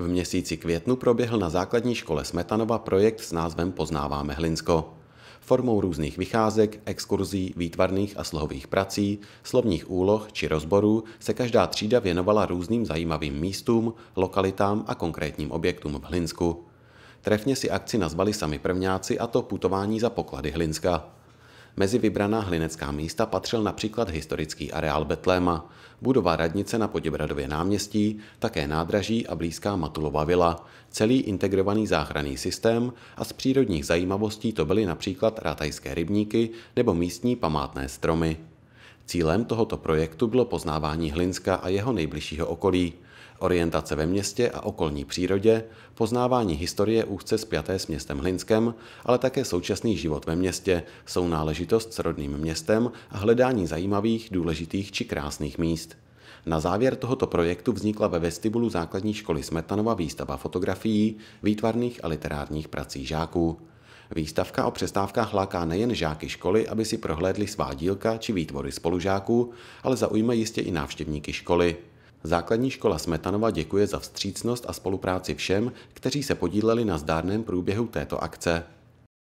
V měsíci květnu proběhl na základní škole Smetanova projekt s názvem Poznáváme Hlinsko. Formou různých vycházek, exkurzí, výtvarných a slohových prací, slovních úloh či rozborů se každá třída věnovala různým zajímavým místům, lokalitám a konkrétním objektům v Hlinsku. Trefně si akci nazvali sami prvňáci a to putování za poklady Hlinska. Mezi vybraná hlinecká místa patřil například historický areál Betléma, budova radnice na Poděbradově náměstí, také nádraží a blízká Matulova vila, celý integrovaný záchranný systém a z přírodních zajímavostí to byly například rátajské rybníky nebo místní památné stromy. Cílem tohoto projektu bylo poznávání Hlinska a jeho nejbližšího okolí – orientace ve městě a okolní přírodě, poznávání historie úzce spjaté s městem Hlinskem, ale také současný život ve městě, jsou náležitost s rodným městem a hledání zajímavých, důležitých či krásných míst. Na závěr tohoto projektu vznikla ve vestibulu základní školy Smetanova výstava fotografií, výtvarných a literárních prací žáků. Výstavka o přestávkách láká nejen žáky školy, aby si prohlédli svá dílka či výtvory spolužáků, ale zaujme jistě i návštěvníky školy. Základní škola Smetanova děkuje za vstřícnost a spolupráci všem, kteří se podíleli na zdárném průběhu této akce.